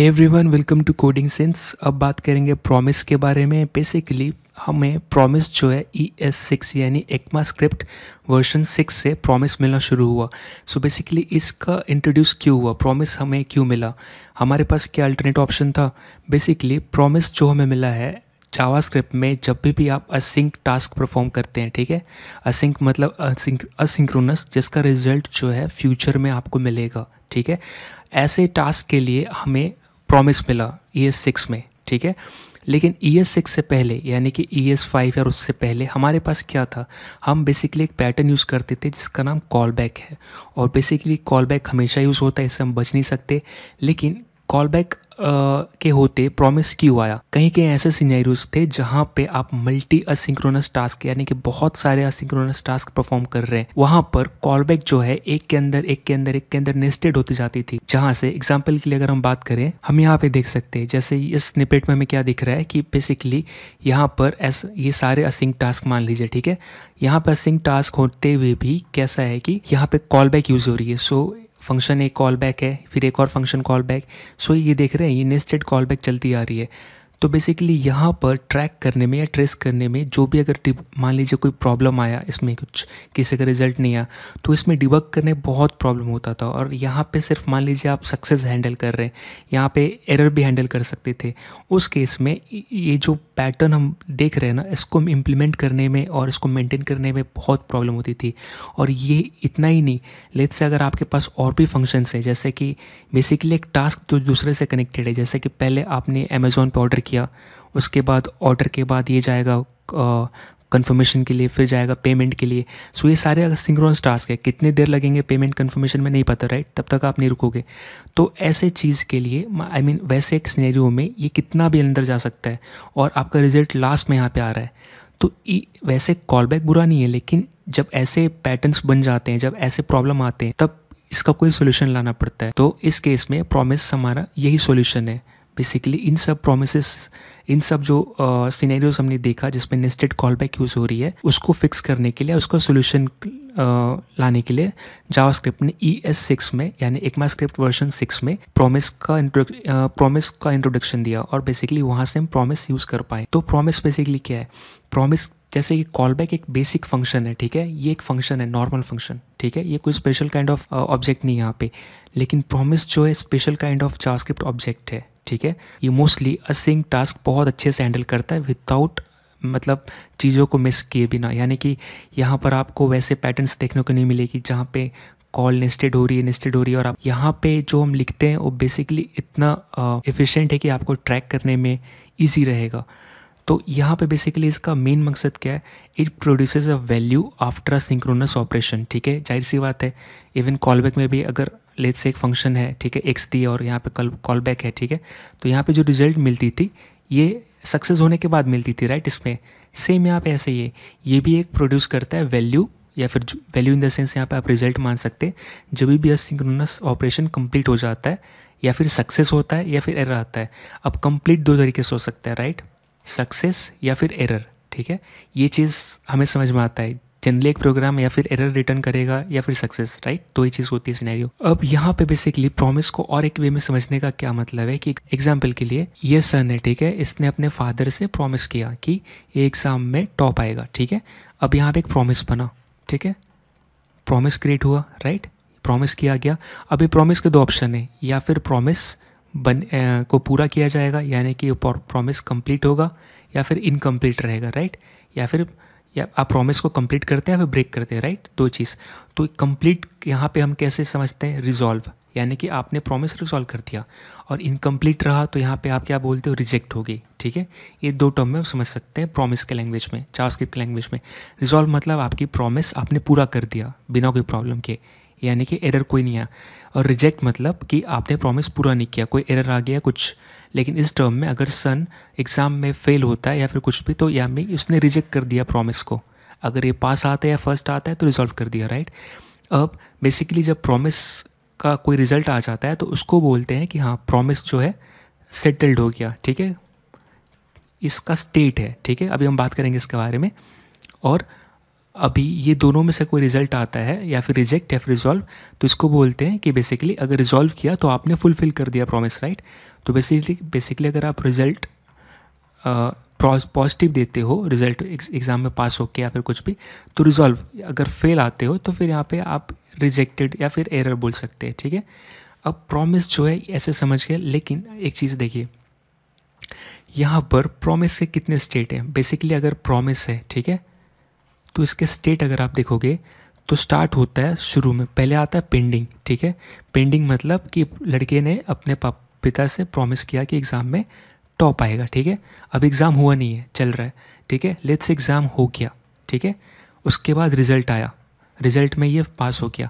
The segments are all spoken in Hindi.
Every everyone welcome to coding sense अब बात करेंगे प्रॉमिस के बारे में बेसिकली हमें प्रॉमिस जो है ई एस सिक्स यानी एक्मा स्क्रिप्ट वर्जन सिक्स से प्रॉमिस मिलना शुरू हुआ सो so बेसिकली इसका इंट्रोड्यूस क्यों हुआ प्रॉमिस हमें क्यों मिला हमारे पास क्या अल्टरनेट ऑप्शन था बेसिकली प्रॉमिस जो हमें मिला है जावास्क्रिप्ट में जब भी भी आप असिंक टास्क परफॉर्म करते हैं ठीक है असिंक मतलब असिंक असिंक्रोनस जिसका रिजल्ट जो है फ्यूचर में आपको मिलेगा ठीक है ऐसे टास्क के लिए हमें प्रॉमिस मिला ई एस सिक्स में ठीक है लेकिन ई एस सिक्स से पहले यानी कि ई एस फाइव या उससे पहले हमारे पास क्या था हम बेसिकली एक पैटर्न यूज़ करते थे जिसका नाम कॉल बैक है और बेसिकली कॉल बैक हमेशा यूज़ होता है इससे हम बच नहीं सकते लेकिन कॉल बैक के होते प्रॉमिस क्यों आया कहीं के ऐसे सीनेरियोज थे जहाँ पे आप मल्टी असिंक्रोनस टास्क यानी कि बहुत सारे असिंक्रोनस टास्क परफॉर्म कर रहे हैं वहां पर कॉल बैक जो है एक के अंदर एक के अंदर एक के अंदर नेस्टेड होती जाती थी जहाँ से एग्जाम्पल के लिए अगर हम बात करें हम यहाँ पे देख सकते हैं जैसे इस निपेट में हमें क्या दिख रहा है कि बेसिकली यहाँ पर ये सारे असिंक टास्क मान लीजिए ठीक है यहाँ पर असिंक टास्क होते हुए भी कैसा है कि यहाँ पे कॉल बैक यूज हो रही है सो so, फंक्शन एक कॉल बैक है फिर एक और फंक्शन कॉल बैक सो ये देख रहे हैं ये नेस्टेड कॉल बैक चलती आ रही है तो बेसिकली यहाँ पर ट्रैक करने में या ट्रेस करने में जो भी अगर मान लीजिए कोई प्रॉब्लम आया इसमें कुछ किसी का रिजल्ट नहीं आया तो इसमें डिबक करने बहुत प्रॉब्लम होता था और यहाँ पे सिर्फ मान लीजिए आप सक्सेस हैंडल कर रहे हैं यहाँ पे एरर भी हैंडल कर सकते थे उस केस में ये जो पैटर्न हम देख रहे हैं ना इसको इम्प्लीमेंट करने में और इसको मेनटेन करने में बहुत प्रॉब्लम होती थी और ये इतना ही नहीं लेट से अगर आपके पास और भी फंक्शंस हैं जैसे कि बेसिकली एक टास्क तो दूसरे से कनेक्टेड है जैसे कि पहले आपने अमेज़ोन पर ऑर्डर किया किया उसके बाद ऑर्डर के बाद ये जाएगा कंफर्मेशन के लिए फिर जाएगा पेमेंट के लिए सो ये सारे सिंक्रोनस टास्क है कितने देर लगेंगे पेमेंट कंफर्मेशन में नहीं पता राइट तब तक आप नहीं रुकोगे तो ऐसे चीज़ के लिए आई मीन वैसे एक सीनेरियो में ये कितना भी अंदर जा सकता है और आपका रिजल्ट लास्ट में यहाँ पे आ रहा है तो वैसे कॉल बैक बुरा नहीं है लेकिन जब ऐसे पैटर्न्स बन जाते हैं जब ऐसे प्रॉब्लम आते हैं तब इसका कोई सोल्यूशन लाना पड़ता है तो इस केस में प्रॉमिस हमारा यही सोल्यूशन है बेसिकली इन सब प्रोमिस इन सब जो सिनेरियोज uh, हमने देखा जिसमें नेस्टेड कॉल बैक यूज़ हो रही है उसको फिक्स करने के लिए उसको सोल्यूशन uh, लाने के लिए जावास्क्रिप्ट ने ई एस सिक्स में यानी एकमा स्क्रिप्ट वर्जन सिक्स में प्रोमिस का प्रोमिस का इंट्रोडक्शन दिया और बेसिकली वहाँ से हम प्रोमिस यूज़ कर पाए तो प्रोमिस बेसिकली क्या है प्रोमिस जैसे कि कॉल बैक एक बेसिक फंक्शन है ठीक है ये एक फंक्शन है नॉर्मल फंक्शन ठीक है ये कोई स्पेशल काइंड ऑफ ऑब्जेक्ट नहीं है यहाँ पे लेकिन प्रॉमिस जो है special kind of JavaScript object है ठीक है ये मोस्टली असिंग टास्क बहुत अच्छे से हैंडल करता है विदाउट मतलब चीज़ों को मिस किए बिना यानी कि यहाँ पर आपको वैसे पैटर्न्स देखने को नहीं मिलेगी जहाँ पे कॉल निस्टेड हो रही है निस्टेड हो रही है और आप यहाँ पे जो हम लिखते हैं वो बेसिकली इतना एफिशिएंट है कि आपको ट्रैक करने में ईजी रहेगा तो यहाँ पे बेसिकली इसका मेन मकसद क्या है it produces a value after a synchronous operation ठीक है जाहिर सी बात है इवन कॉलबैक में भी अगर लेट से एक फंक्शन है ठीक है एक्स दी और यहाँ पे कल कॉल बैक है ठीक है तो यहाँ पे जो रिजल्ट मिलती थी ये सक्सेस होने के बाद मिलती थी राइट इसमें सेम यहाँ पे ऐसे ये ये भी एक प्रोड्यूस करता है वैल्यू या फिर वैल्यू इन द सेंस यहाँ पे आप रिजल्ट मान सकते हैं जब भी असिंक्रोनस ऑपरेशन कम्प्लीट हो जाता है या फिर सक्सेस होता है या फिर एरर आता है अब कंप्लीट दो तरीके से हो सकता है राइट सक्सेस या फिर एरर ठीक है ये चीज़ हमें समझ में आता है जनरली एक प्रोग्राम या फिर एरर रिटर्न करेगा या फिर सक्सेस राइट दो ही चीज़ होती है सिनेरियो अब यहाँ पे बेसिकली प्रॉमिस को और एक वे में समझने का क्या मतलब है कि एग्जाम्पल के लिए ये सर ने ठीक है इसने अपने फादर से प्रॉमिस किया कि ये एग्ज़ाम में टॉप आएगा ठीक है अब यहाँ पर एक प्रॉमिस बना ठीक है प्रॉमिस क्रिएट हुआ राइट प्रॉमिस किया गया अभी प्रॉमिस के दो ऑप्शन हैं या फिर प्रॉमिस बन ए, को पूरा किया जाएगा यानी कि प्रॉमिस कंप्लीट होगा या फिर इनकम्प्लीट रहेगा राइट या फिर या आप प्रॉमिस को कंप्लीट करते हैं या फिर ब्रेक करते हैं राइट दो चीज़ तो कंप्लीट यहाँ पे हम कैसे समझते हैं रिजॉल्व यानी कि आपने प्रॉमिस रिजॉल्व कर दिया और इनकम्प्लीट रहा तो यहाँ पे आप क्या बोलते हो रिजेक्ट हो गई ठीक है ये दो टर्म में समझ सकते हैं प्रॉमिस के लैंग्वेज में जावास्क्रिप्ट के लैंग्वेज में रिजॉल्व मतलब आपकी प्रॉमिस आपने पूरा कर दिया बिना कोई प्रॉब्लम के यानी कि एरर कोई नहीं आया और रिजेक्ट मतलब कि आपने प्रॉमिस पूरा नहीं किया कोई एरर आ गया कुछ लेकिन इस टर्म में अगर सन एग्ज़ाम में फेल होता है या फिर कुछ भी तो या मैं उसने रिजेक्ट कर दिया प्रॉमिस को अगर ये पास आता है या फर्स्ट आता है तो रिजॉल्व कर दिया राइट अब बेसिकली जब प्रॉमिस का कोई रिजल्ट आ जाता है तो उसको बोलते हैं कि हाँ प्रॉमिस जो है सेटल्ड हो गया ठीक है इसका स्टेट है ठीक है अभी हम बात करेंगे इसके बारे में और अभी ये दोनों में से कोई रिजल्ट आता है या फिर रिजेक्ट या फिर रिजॉल्व तो इसको बोलते हैं कि बेसिकली अगर रिजॉल्व किया तो आपने फुलफिल कर दिया प्रॉमिस राइट तो बेसिकली बेसिकली अगर आप रिजल्ट पॉजिटिव देते हो रिजल्ट एग्ज़ाम में पास होकर या फिर कुछ भी तो रिजॉल्व अगर फेल आते हो तो फिर यहाँ पे आप रिजेक्टेड या फिर एरर बोल सकते हैं ठीक है अब प्रॉमिस जो है ऐसे समझ के लेकिन एक चीज़ देखिए यहाँ पर प्रॉमिस के कितने स्टेट हैं बेसिकली अगर प्रॉमिस है ठीक है तो इसके स्टेट अगर आप देखोगे तो स्टार्ट होता है शुरू में पहले आता है पेंडिंग ठीक है पेंडिंग मतलब कि लड़के ने अपने पिता से प्रॉमिस किया कि एग्ज़ाम में टॉप आएगा ठीक है अब एग्ज़ाम हुआ नहीं है चल रहा है ठीक है लेट्स एग्ज़ाम हो गया ठीक है उसके बाद रिज़ल्ट आया रिज़ल्ट में ये पास हो गया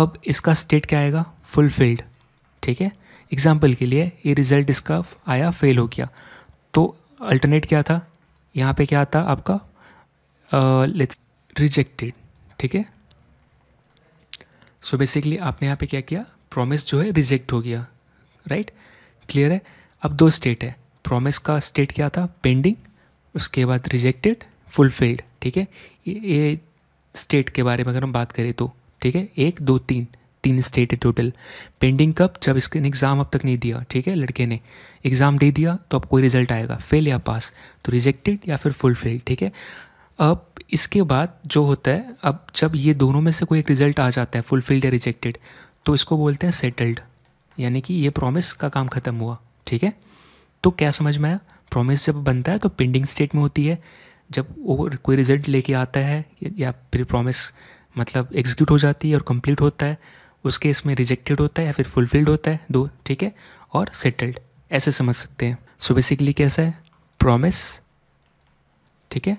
अब इसका स्टेट क्या आएगा फुलफिल्ड ठीक है एग्ज़ाम्पल के लिए ये रिज़ल्ट इसका आया फेल हो गया तो अल्टरनेट क्या था यहाँ पे क्या आता आपका लेट्स uh, रिजेक्टेड ठीक है सो बेसिकली आपने यहाँ पे क्या किया प्रॉमिस जो है रिजेक्ट हो गया राइट right? क्लियर है अब दो स्टेट है प्रॉमिस का स्टेट क्या था पेंडिंग उसके बाद रिजेक्टेड फुलफिल्ड ठीक है ये स्टेट के बारे में अगर हम बात करें तो ठीक है एक दो तीन तीन स्टेट है टोटल पेंडिंग कब जब इसके एग्ज़ाम अब तक नहीं दिया ठीक है लड़के ने एग्ज़ाम दे दिया तो अब कोई रिजल्ट आएगा फेल या पास तो रिजेक्टेड या फिर फुलफिल्ड ठीक है अब इसके बाद जो होता है अब जब ये दोनों में से कोई एक रिज़ल्ट आ जाता है फुलफिल्ड या रिजेक्टेड तो इसको बोलते हैं सेटल्ड यानी कि ये प्रॉमिस का काम ख़त्म हुआ ठीक है तो क्या समझ में आया प्रॉमिस जब बनता है तो पेंडिंग स्टेट में होती है जब वो कोई रिज़ल्ट लेके आता है या फिर प्रॉमिस मतलब एग्जीक्यूट हो जाती है और कंप्लीट होता है उसके इसमें रिजेक्टेड होता है या फिर फुलफिल्ड होता है दो ठीक है और सेटल्ड ऐसे समझ सकते हैं सो बेसिकली कैसा है प्रॉमिस ठीक है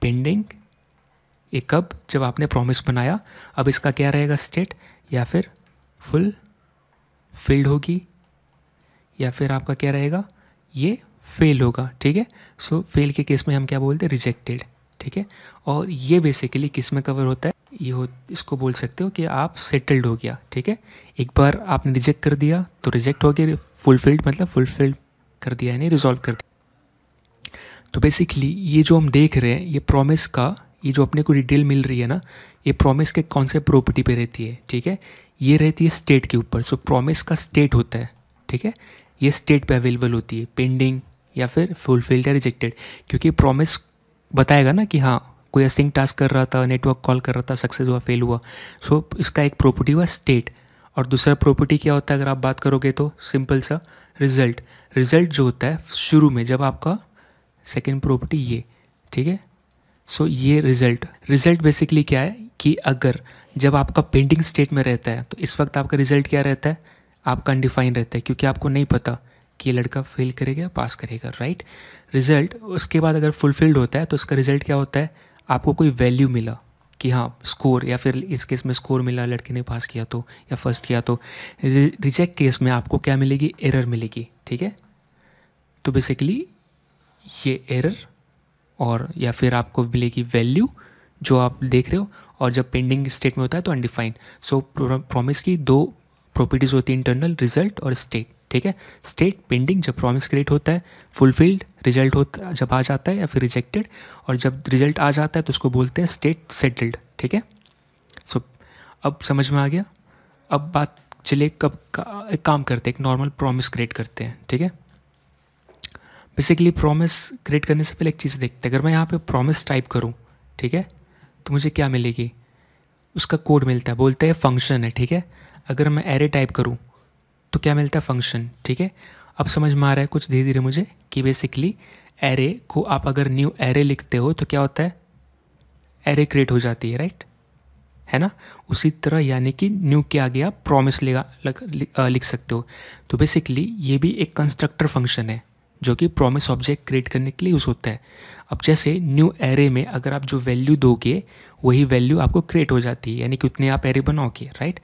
पेंडिंग ये कब जब आपने प्रॉमिस बनाया अब इसका क्या रहेगा स्टेट या फिर फुल फिल्ड होगी या फिर आपका क्या रहेगा ये फेल होगा ठीक है सो फेल के केस में हम क्या बोलते हैं रिजेक्टेड ठीक है और ये बेसिकली किस में कवर होता है ये हो इसको बोल सकते हो कि आप सेटल्ड हो गया ठीक है एक बार आपने रिजेक्ट कर दिया तो रिजेक्ट हो गया फुलफिल्ड मतलब फुलफिल्ड कर दिया यानी रिजॉल्व कर दिया तो बेसिकली ये जो हम देख रहे हैं ये प्रोमिस का ये जो अपने को डिटेल मिल रही है ना ये प्रोमिस के कौन से प्रॉपर्टी पे रहती है ठीक है ये रहती है स्टेट के ऊपर सो प्रोमिस का स्टेट होता है ठीक है ये स्टेट पे अवेलेबल होती है पेंडिंग या फिर फुलफिल्ड या रिजेक्टेड क्योंकि प्रॉमिस बताएगा ना कि हाँ कोई असिंग टास्क कर रहा था नेटवर्क कॉल कर रहा था सक्सेस हुआ फेल हुआ सो so, इसका एक प्रॉपर्टी हुआ स्टेट और दूसरा प्रॉपर्टी क्या होता है अगर आप बात करोगे तो सिंपल सा रिजल्ट रिजल्ट जो होता है शुरू में जब आपका सेकेंड प्रॉपर्टी ये ठीक है सो so, ये रिजल्ट रिजल्ट बेसिकली क्या है कि अगर जब आपका पेंडिंग स्टेट में रहता है तो इस वक्त आपका रिजल्ट क्या रहता है आपका अनडिफाइन रहता है क्योंकि आपको नहीं पता कि लड़का फेल करेगा या पास करेगा राइट रिजल्ट उसके बाद अगर फुलफिल्ड होता है तो उसका रिजल्ट क्या होता है आपको कोई वैल्यू मिला कि हाँ स्कोर या फिर इस केस में स्कोर मिला लड़के ने पास किया तो या फर्स्ट किया तो रिजेक्ट केस में आपको क्या मिलेगी एरर मिलेगी ठीक है तो बेसिकली ये एरर और या फिर आपको मिलेगी वैल्यू जो आप देख रहे हो और जब पेंडिंग स्टेट में होता है तो अनडिफाइंड सो प्रॉमिस की दो प्रॉपर्टीज़ होती है इंटरनल रिजल्ट और स्टेट ठीक है स्टेट पेंडिंग जब प्रॉमिस क्रिएट होता है फुलफिल्ड रिजल्ट होता जब आ जाता है या फिर रिजेक्टेड और जब रिजल्ट आ जाता है तो उसको बोलते हैं स्टेट सेटल्ड ठीक है सो अब समझ में आ गया अब बात चलिए कब का एक काम करते हैं एक नॉर्मल प्रॉमिस क्रिएट करते हैं ठीक है बेसिकली प्रॉमिस क्रिएट करने से पहले एक चीज़ देखते हैं अगर मैं यहाँ पे प्रॉमिस टाइप करूँ ठीक है तो मुझे क्या मिलेगी उसका कोड मिलता है बोलते हैं फंक्शन है ठीक है अगर मैं एरे टाइप करूँ तो क्या मिलता है फंक्शन ठीक है अब समझ में आ रहा है कुछ धीरे धीरे मुझे कि बेसिकली एरे को आप अगर न्यू एरे लिखते हो तो क्या होता है एरे क्रिएट हो जाती है राइट है ना उसी तरह यानी कि न्यू के आगे आप प्रॉमिस लिखा लिख सकते हो तो बेसिकली ये भी एक कंस्ट्रक्टर फंक्शन है जो कि प्रोमिस ऑब्जेक्ट क्रिएट करने के लिए यूज़ होता है अब जैसे न्यू एरे में अगर आप जो वैल्यू दोगे वही वैल्यू आपको क्रिएट हो जाती है यानी कि उतने आप एरे बनाओगे राइट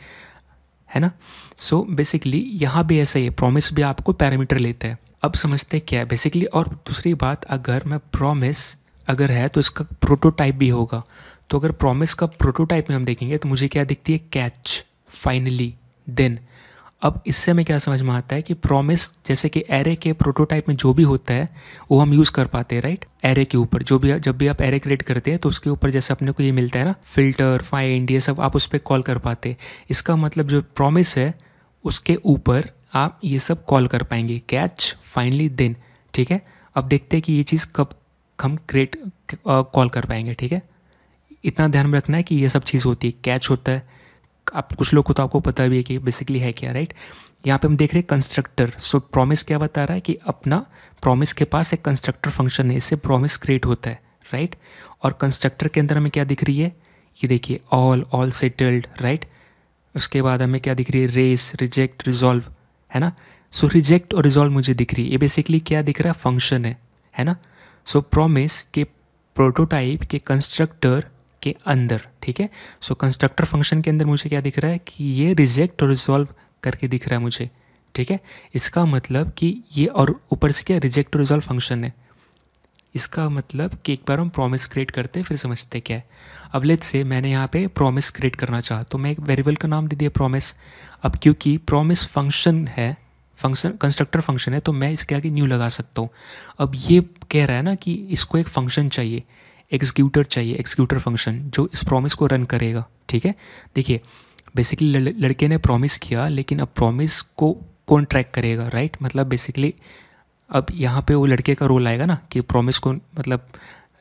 है ना सो बेसिकली यहाँ भी ऐसा ही है प्रोमिस भी आपको पैरामीटर लेता है अब समझते हैं क्या है बेसिकली और दूसरी बात अगर मैं प्रोमिस अगर है तो इसका प्रोटोटाइप भी होगा तो अगर प्रोमिस का प्रोटोटाइप में हम देखेंगे तो मुझे क्या दिखती है कैच फाइनली देन अब इससे हमें क्या समझ में आता है कि प्रॉमिस जैसे कि एरे के प्रोटोटाइप में जो भी होता है वो हम यूज़ कर पाते हैं राइट एरे के ऊपर जो भी जब भी आप एरे क्रिएट करते हैं तो उसके ऊपर जैसे अपने को ये मिलता है ना फिल्टर फाइंड ये सब आप उस पर कॉल कर पाते हैं इसका मतलब जो प्रॉमिस है उसके ऊपर आप ये सब कॉल कर पाएंगे कैच फाइनली देन ठीक है अब देखते हैं कि ये चीज़ कब हम क्रिएट कॉल कर पाएंगे ठीक है इतना ध्यान में रखना है कि ये सब चीज़ होती है कैच होता है आप कुछ लोग को तो आपको पता भी है कि बेसिकली है क्या राइट यहाँ पे हम देख रहे हैं कंस्ट्रक्टर सो प्रॉमिस क्या बता रहा है कि अपना प्रॉमिस के पास एक कंस्ट्रक्टर फंक्शन है इससे प्रॉमिस क्रिएट होता है राइट और कंस्ट्रक्टर के अंदर हमें क्या दिख रही है ये देखिए ऑल ऑल सेटल्ड राइट उसके बाद हमें क्या दिख रही है रेस रिजेक्ट रिजॉल्व है ना सो so, रिजेक्ट और रिजॉल्व मुझे दिख रही है ये बेसिकली क्या दिख रहा है फंक्शन है है ना सो so, प्रॉमिस के प्रोटोटाइप के कंस्ट्रक्टर के अंदर ठीक है सो कंस्ट्रक्टर फंक्शन के अंदर मुझे क्या दिख रहा है कि ये रिजेक्ट और रिजॉल्व करके दिख रहा है मुझे ठीक है इसका मतलब कि ये और ऊपर से क्या रिजेक्ट और रिजॉल्व फंक्शन है इसका मतलब कि एक बार हम प्रॉमिस क्रिएट करते हैं फिर समझते क्या है अब लेट से मैंने यहाँ पे प्रॉमिस क्रिएट करना चाहा तो मैं एक वेरिएबल का नाम दे दिया प्रॉमिस अब क्योंकि प्रॉमिस फंक्शन है फंक्शन कंस्ट्रक्टर फंक्शन है तो मैं इसके आगे न्यू लगा सकता हूँ अब ये कह रहा है ना कि इसको एक फंक्शन चाहिए एग्जीक्यूटर चाहिए एग्जीक्यूटर फंक्शन जो इस प्रॉमिस को रन करेगा ठीक है देखिए बेसिकली लड़के ने प्रॉमिस किया लेकिन अब प्रॉमिस को कौन ट्रैक करेगा राइट मतलब बेसिकली अब यहाँ पे वो लड़के का रोल आएगा ना कि प्रॉमिस को मतलब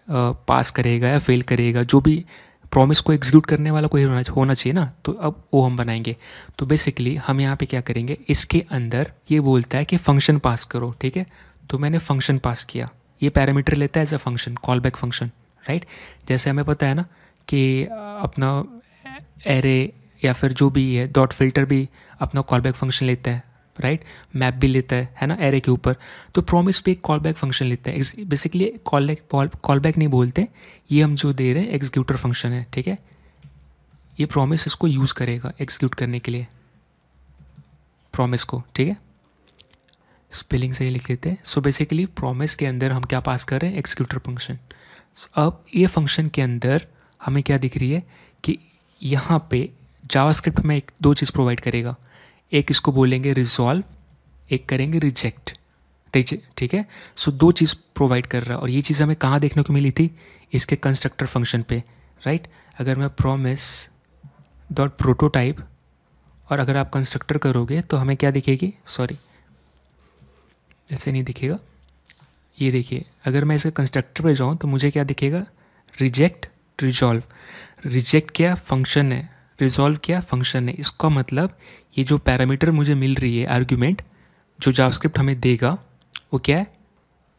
आ, पास करेगा या फेल करेगा जो भी प्रॉमिस को एग्जीक्यूट करने वाला कोई होना होना चाहिए ना तो अब वो हम बनाएंगे तो बेसिकली हम यहाँ पे क्या करेंगे इसके अंदर ये बोलता है कि फंक्शन पास करो ठीक है तो मैंने फंक्शन पास किया ये पैरामीटर लेता है as a function callback function right जैसे हमें पता है ना कि अपना एरे या फिर जो भी है डॉट फिल्टर भी अपना कॉल बैक फंक्शन लेता है राइट मैप भी लेता है है ना एरे के ऊपर तो प्रॉमिस पे एक कॉल बैक फंक्शन लेता है बेसिकली कॉल कॉल बैक नहीं बोलते ये हम जो दे रहे हैं एग्जीक्यूटर फंक्शन है ठीक है ये प्रॉमिस इसको यूज़ करेगा एग्जीक्यूट करने के लिए प्रॉमिस को ठीक है स्पेलिंग से ही लिख देते हैं सो बेसिकली प्रॉमिस के अंदर हम क्या पास कर रहे हैं एग्जीक्यूटर फंक्शन सो अब ये फंक्शन के अंदर हमें क्या दिख रही है कि यहाँ पे जावास्क्रिप्ट में एक दो चीज़ प्रोवाइड करेगा एक इसको बोलेंगे रिजॉल्व एक करेंगे रिजेक्ट ठीक है सो so, दो चीज़ प्रोवाइड कर रहा है और ये चीज़ हमें कहाँ देखने को मिली थी इसके कंस्ट्रक्टर फंक्शन पे राइट अगर मैं प्रोमिस डॉट प्रोटोटाइप और अगर आप कंस्ट्रक्टर करोगे तो हमें क्या दिखेगी सॉरी ऐसे नहीं दिखेगा ये देखिए अगर मैं इसके कंस्ट्रक्टर पे जाऊँ तो मुझे क्या दिखेगा रिजेक्ट रिजॉल्व रिजेक्ट क्या फंक्शन है रिजॉल्व क्या फंक्शन है इसका मतलब ये जो पैरामीटर मुझे मिल रही है आर्ग्यूमेंट जो जावस्क्रिप्ट हमें देगा वो क्या है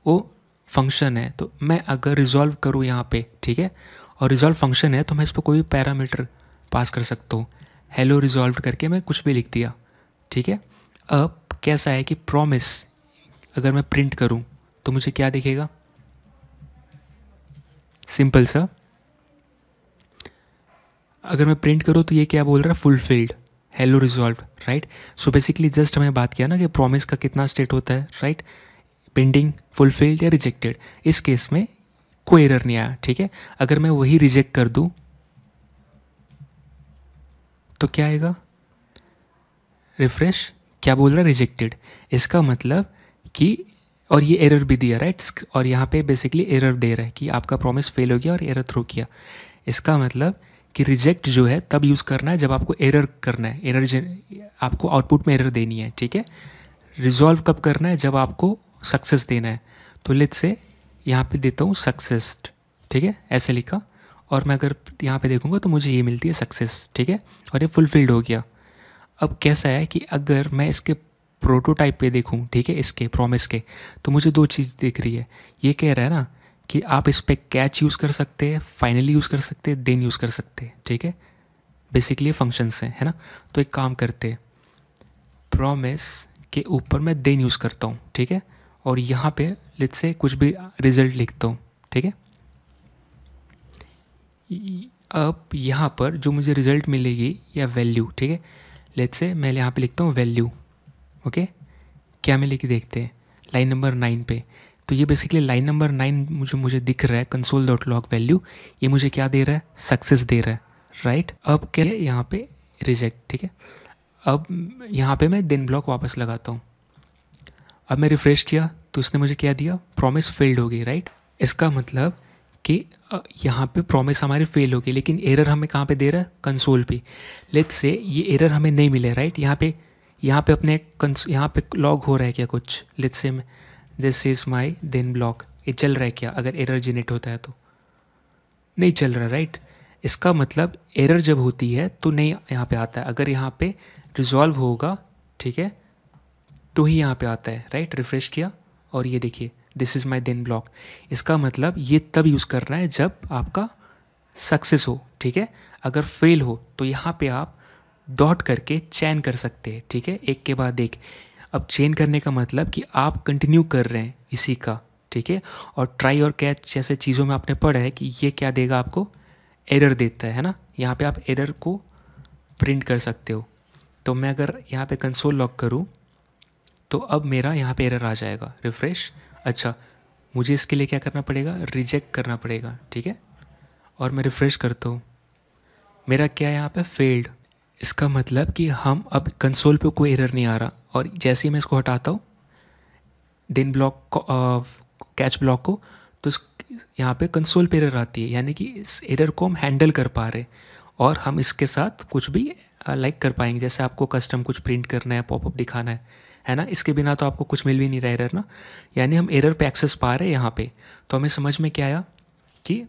वो फंक्शन है तो मैं अगर रिजॉल्व करूँ यहाँ पे ठीक है और रिजॉल्व फंक्शन है तो मैं इस पर कोई भी पैरामीटर पास कर सकता हूँ हेलो रिजॉल्व करके मैं कुछ भी लिख दिया ठीक है अब कैसा है कि प्रॉमिस अगर मैं प्रिंट करूँ तो मुझे क्या दिखेगा सिंपल सा अगर मैं प्रिंट करूँ तो ये क्या बोल रहा है fulfilled hello resolve right so basically just हमें बात किया ना कि प्रॉमिस का कितना स्टेट होता है राइट पेंडिंग फुलफिल्ड या रिजेक्टेड इस केस में कोई एरर नहीं आया ठीक है अगर मैं वही रिजेक्ट कर दूँ तो क्या आएगा रिफ्रेश क्या बोल रहा है रिजेक्टेड इसका मतलब कि और ये एरर भी दिया राइट और यहाँ पे बेसिकली एरर दे रहा है कि आपका प्रॉमिस फेल हो गया और एरर थ्रो किया इसका मतलब कि रिजेक्ट जो है तब यूज़ करना है जब आपको एरर करना है एरर आपको आउटपुट में एरर देनी है ठीक है रिजॉल्व कब करना है जब आपको सक्सेस देना है तो लेट से यहाँ पे देता हूँ सक्सेस ठीक है ऐसे लिखा और मैं अगर यहाँ पे देखूँगा तो मुझे ये मिलती है सक्सेस ठीक है और ये फुलफिल्ड हो गया अब कैसा है कि अगर मैं इसके प्रोटोटाइप पे देखूँ ठीक है इसके प्रॉमिस के तो मुझे दो चीज़ दिख रही है ये कह रहा है ना कि आप इस पर कैच यूज़ कर सकते हैं फाइनली यूज़ कर सकते हैं देन यूज़ कर सकते हैं ठीक है बेसिकली फंक्शंस हैं है ना तो एक काम करते हैं प्रॉमिस के ऊपर मैं देन यूज़ करता हूँ ठीक है और यहाँ पे लेट से कुछ भी रिजल्ट लिखता हूँ ठीक है अब यहाँ पर जो मुझे रिजल्ट मिलेगी या वैल्यू ठीक है लेट से मैं यहाँ पे लिखता हूँ वैल्यू ओके क्या मैं लेके देखते हैं लाइन नंबर नाइन पे तो ये बेसिकली लाइन नंबर नाइन मुझे मुझे दिख रहा है कंसोल डॉट लॉक वैल्यू ये मुझे क्या दे रहा है सक्सेस दे रहा है राइट अब क्या है यहाँ पे रिजेक्ट ठीक है अब यहाँ पे मैं दिन ब्लॉक वापस लगाता हूँ अब मैं रिफ़्रेश किया तो उसने मुझे क्या दिया प्रॉमिस फेल्ड हो गई राइट इसका मतलब कि यहाँ पे प्रॉमिस हमारी फेल हो गई लेकिन एरर हमें कहाँ पे दे रहा है कंसोल पे लेट्स से ये एरर हमें नहीं मिले राइट यहाँ पे यहाँ पे अपने कंस यहाँ पे लॉग हो रहा है क्या कुछ let's say this is my then block ये चल रहा है क्या अगर एरर जेनेट होता है तो नहीं चल रहा राइट इसका मतलब एरर जब होती है तो नहीं यहाँ पे आता है अगर यहाँ पे रिजॉल्व होगा ठीक है तो ही यहाँ पे आता है राइट रिफ़्रेश किया और ये देखिए this is my then block इसका मतलब ये तब यूज़ करना है जब आपका सक्सेस हो ठीक है अगर फेल हो तो यहाँ पे आप डॉट करके चैन कर सकते हैं ठीक है एक के बाद एक अब चेन करने का मतलब कि आप कंटिन्यू कर रहे हैं इसी का ठीक है और ट्राई और कैच जैसे चीज़ों में आपने पढ़ा है कि ये क्या देगा आपको एरर देता है है ना यहाँ पे आप एरर को प्रिंट कर सकते हो तो मैं अगर यहाँ पे कंसोल लॉक करूँ तो अब मेरा यहाँ पे एरर आ जाएगा रिफ़्रेश अच्छा मुझे इसके लिए क्या करना पड़ेगा रिजेक्ट करना पड़ेगा ठीक है और मैं रिफ़्रेश करता हूँ मेरा क्या यहाँ पे फेल्ड इसका मतलब कि हम अब कंसोल पे कोई एरर नहीं आ रहा और जैसे ही मैं इसको हटाता हूँ दिन ब्लॉक को कैच ब्लॉक को तो इस यहाँ पे कंसोल पे एरर आती है यानी कि इस एरर को हम हैंडल कर पा रहे और हम इसके साथ कुछ भी लाइक कर पाएंगे जैसे आपको कस्टम कुछ प्रिंट करना है पॉपअप दिखाना है है ना इसके बिना तो आपको कुछ मिल भी नहीं रहा एरर ना यानी हम एरर पे एक्सेस पा रहे हैं यहाँ पे तो हमें समझ में क्या आया कि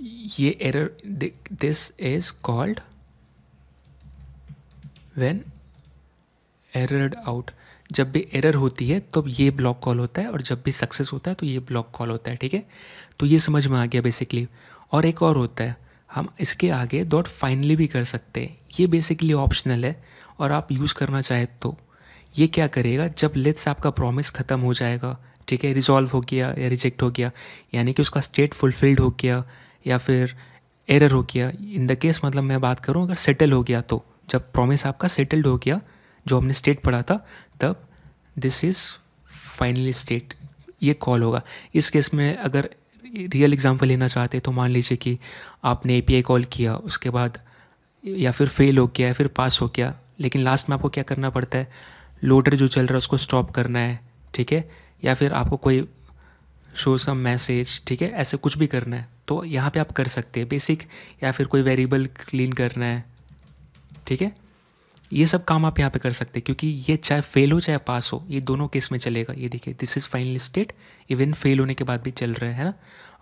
ये error this is called when errored out जब भी एरर होती है तब तो ये ब्लॉक कॉल होता है और जब भी सक्सेस होता है तो ये ब्लॉक कॉल होता है ठीक है तो ये समझ में आ गया बेसिकली और एक और होता है हम इसके आगे डॉट फाइनली भी कर सकते हैं ये बेसिकली ऑप्शनल है और आप यूज़ करना चाहें तो ये क्या करेगा जब लेट्स आपका प्रॉमिस ख़त्म हो जाएगा ठीक है रिजॉल्व हो गया या रिजेक्ट हो गया यानी कि उसका स्टेट फुलफिल्ड हो गया या फिर एरर हो गया इन द केस मतलब मैं बात करूँ अगर सेटल हो गया तो जब प्रॉमिस आपका सेटल्ड हो गया जो हमने स्टेट पढ़ा था तब दिस इज़ फाइनली स्टेट ये कॉल होगा इस केस में अगर रियल एग्जांपल लेना चाहते तो मान लीजिए कि आपने ए कॉल किया उसके बाद या फिर फेल हो गया या फिर पास हो गया लेकिन लास्ट में आपको क्या करना पड़ता है लोडर जो चल रहा है उसको स्टॉप करना है ठीक है या फिर आपको कोई शो सम मैसेज ठीक है ऐसे कुछ भी करना है तो यहाँ पे आप कर सकते हैं बेसिक या फिर कोई वेरिएबल क्लीन करना है ठीक है ये सब काम आप यहाँ पे कर सकते हैं क्योंकि ये चाहे फेल हो चाहे पास हो ये दोनों केस में चलेगा ये देखिए this is final state even fail होने के बाद भी चल रहा है ना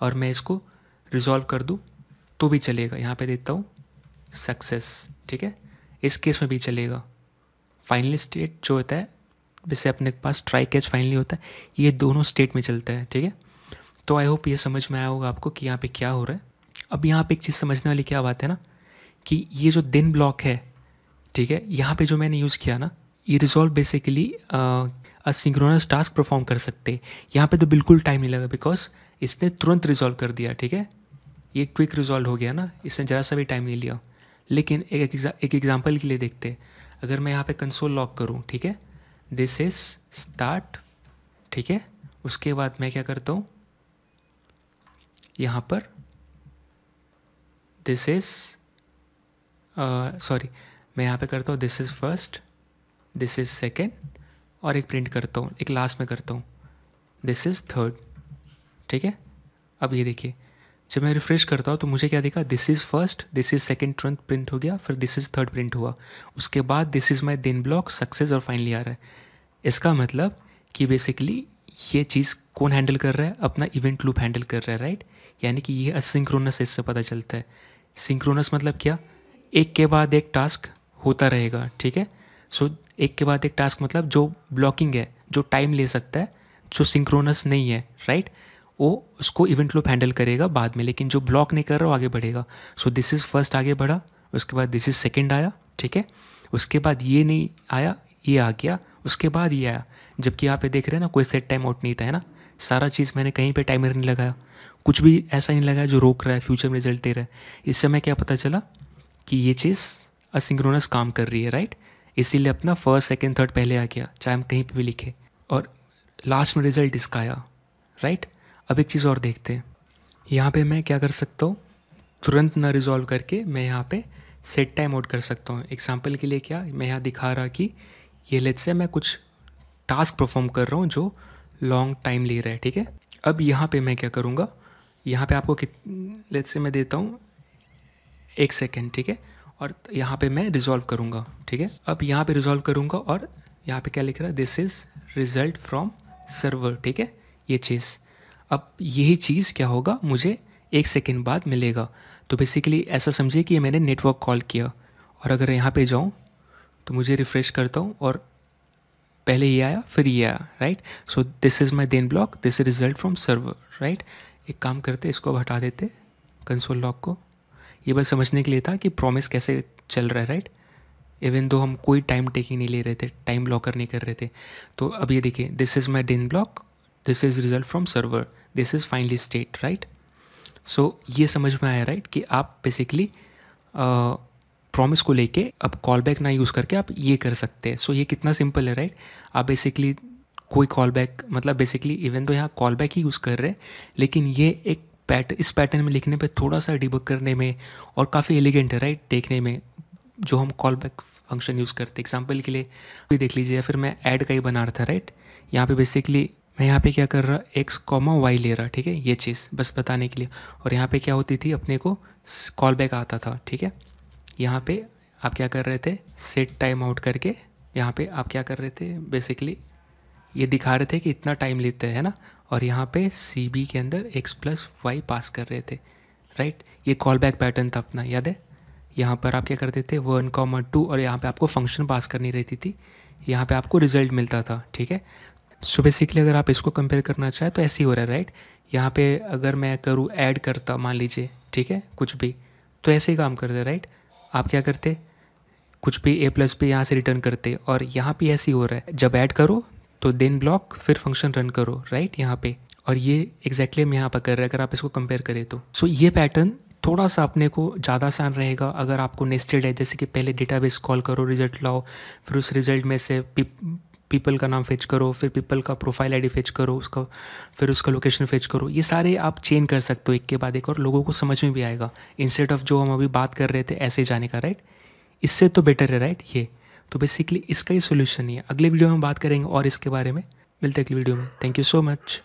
और मैं इसको रिजॉल्व कर दूँ तो भी चलेगा यहाँ पे देता हूँ सक्सेस ठीक है इस केस में भी चलेगा फाइनल स्टेट जो होता है जैसे अपने पास ट्राई कैच फाइनली होता है ये दोनों स्टेट में चलता है ठीक है तो आई होप ये समझ में आया होगा आपको कि यहाँ पे क्या हो रहा है अब यहाँ पे एक चीज़ समझने वाली क्या बात है ना कि ये जो दिन ब्लॉक है ठीक है यहाँ पे जो मैंने यूज़ किया ना ये resolve basically asynchronous task perform कर सकते यहाँ पे तो बिल्कुल टाइम नहीं लगा बिकॉज इसने तुरंत रिजॉल्व कर दिया ठीक है ये क्विक रिजॉल्व हो गया ना इसने ज़रा सा भी टाइम नहीं लिया लेकिन एक एक एग्जाम्पल के लिए देखते अगर मैं यहाँ पे कंसोल लॉक करूँ ठीक है दिस इज़ स्टार्ट ठीक है उसके बाद मैं क्या करता हूँ यहाँ पर दिस इज़ सॉरी मैं यहाँ पे करता हूँ this is first this is second और एक प्रिंट करता हूँ एक लास्ट में करता हूँ दिस इज़ थर्ड ठीक है अब ये देखिए जब मैं रिफ़्रेश करता हूँ तो मुझे क्या दिखा this is first this is second ट्रंथ प्रिंट हो गया फिर दिस इज़ थर्ड प्रिंट हुआ उसके बाद this is my then block success और फाइनली आ रहा है इसका मतलब कि बेसिकली ये चीज़ कौन हैंडल कर रहा है अपना इवेंट लूप हैंडल कर रहा है राइट यानी कि ये असिंक्रोनस इससे पता चलता है सिंक्रोनस मतलब क्या एक के बाद एक टास्क होता रहेगा ठीक है सो so, एक के बाद एक टास्क मतलब जो ब्लॉकिंग है जो टाइम ले सकता है जो सिंक्रोनस नहीं है राइट वो उसको इवेंट लूप हैंडल करेगा बाद में लेकिन जो ब्लॉक नहीं कर रहा वो आगे बढ़ेगा सो दिस इज़ फर्स्ट आगे बढ़ा उसके बाद दिस इज़ सेकेंड आया ठीक है उसके बाद ये नहीं आया ये आ गया उसके बाद ये आया जबकि यहाँ पे देख रहे हैं ना कोई सेट टाइम आउट नहीं था है ना सारा चीज़ मैंने कहीं पे टाइमर नहीं लगाया कुछ भी ऐसा नहीं लगाया जो रोक रहा है फ्यूचर में रिजल्ट दे रहा है इससे मैं क्या पता चला कि ये चीज़ असिंक्रोनस काम कर रही है राइट इसीलिए अपना फर्स्ट सेकेंड थर्ड पहले आ गया चाहे हम कहीं पर भी लिखे और लास्ट में रिजल्ट इसका आया राइट अब एक चीज़ और देखते हैं यहाँ पर मैं क्या कर सकता हूँ तुरंत ना रिजॉल्व करके मैं यहाँ पे सेट टाइम आउट कर सकता हूँ एग्जाम्पल के लिए क्या मैं यहाँ दिखा रहा कि ये लेट से मैं कुछ टास्क परफॉर्म कर रहा हूँ जो लॉन्ग टाइम ले रहा है ठीक है अब यहाँ पे मैं क्या करूँगा यहाँ पे आपको कित लेट से मैं देता हूँ एक सेकेंड ठीक है और यहाँ पे मैं रिजॉल्व करूँगा ठीक है अब यहाँ पे रिजॉल्व करूँगा और यहाँ पे क्या लिख रहा है this is result from server ठीक है ये चीज़ अब यही चीज़ क्या होगा मुझे एक सेकेंड बाद मिलेगा तो बेसिकली ऐसा समझिए कि मैंने नेटवर्क कॉल किया और अगर यहाँ पे जाऊँ तो मुझे रिफ़्रेश करता हूँ और पहले ये आया फिर ये आया right so this is my then block this result from server right एक काम करते इसको अब हटा देते कंसोल लॉक को ये बस समझने के लिए था कि प्रॉमिस कैसे चल रहा है राइट इवन दो हम कोई टाइम टेकिंग नहीं ले रहे थे टाइम ब्लॉकर नहीं कर रहे थे तो अब ये देखिए this is my then block this is result from server this is finally state right so ये समझ में आया राइट right? कि आप बेसिकली प्रॉमिस को लेके अब कॉल बैक ना यूज़ करके आप ये कर सकते हैं सो so, ये कितना सिंपल है राइट आप बेसिकली कोई कॉल बैक मतलब बेसिकली इवन तो यहाँ कॉल बैक ही यूज़ कर रहे हैं लेकिन ये एक पैट इस पैटर्न में लिखने पे थोड़ा सा डिबक करने में और काफ़ी एलिगेंट है राइट देखने में जो हम कॉल बैक फंक्शन यूज़ करते एग्जाम्पल के लिए भी देख लीजिए या फिर मैं ऐड का ही बना रहा था राइट यहाँ पे बेसिकली मैं यहाँ पे क्या कर रहा एक्स कॉमा वाई ले रहा ठीक है ये चीज़ बस बताने के लिए और यहाँ पे क्या होती थी अपने को कॉल बैक आता था ठीक है यहाँ पे आप क्या कर रहे थे सेट टाइम आउट करके यहाँ पे आप क्या कर रहे थे बेसिकली ये दिखा रहे थे कि इतना टाइम लेते हैं ना और यहाँ पे सी बी के अंदर एक्स प्लस वाई पास कर रहे थे राइट ये कॉल बैक पैटर्न था अपना याद है यहाँ पर आप क्या करते थे वन कॉमर टू और यहाँ पे आपको फंक्शन पास करनी रहती थी यहाँ पे आपको रिजल्ट मिलता था ठीक है सो बेसिकली अगर आप इसको कंपेयर करना चाहें तो ऐसे ही हो रहा है राइट यहाँ पे अगर मैं करूँ ऐड करता मान लीजिए ठीक है कुछ भी तो ऐसे ही काम करते राइट आप क्या करते कुछ भी ए प्लस बी यहाँ से रिटर्न करते और यहाँ भी ऐसी हो रहा है जब ऐड करो तो देन ब्लॉक फिर फंक्शन रन करो राइट यहाँ पे और ये एग्जैक्टली हम यहाँ पर कर रहे हैं अगर आप इसको कंपेयर करें तो सो so, ये पैटर्न थोड़ा सा अपने को ज़्यादा आसान रहेगा अगर आपको नेस्टेड है जैसे कि पहले डेटाबेस कॉल करो रिजल्ट लाओ फिर उस रिजल्ट में से पीपल का नाम फेच करो फिर पीपल का प्रोफाइल आईडी फेच करो उसका फिर उसका लोकेशन फेच करो ये सारे आप चेंज कर सकते हो एक के बाद एक और लोगों को समझ में भी आएगा इंस्टेड ऑफ जो हम अभी बात कर रहे थे ऐसे जाने का राइट इससे तो बेटर है राइट ये तो बेसिकली इसका ही सोल्यूशन है अगले वीडियो में बात करेंगे और इसके बारे में मिलते अगली वीडियो में थैंक यू सो मच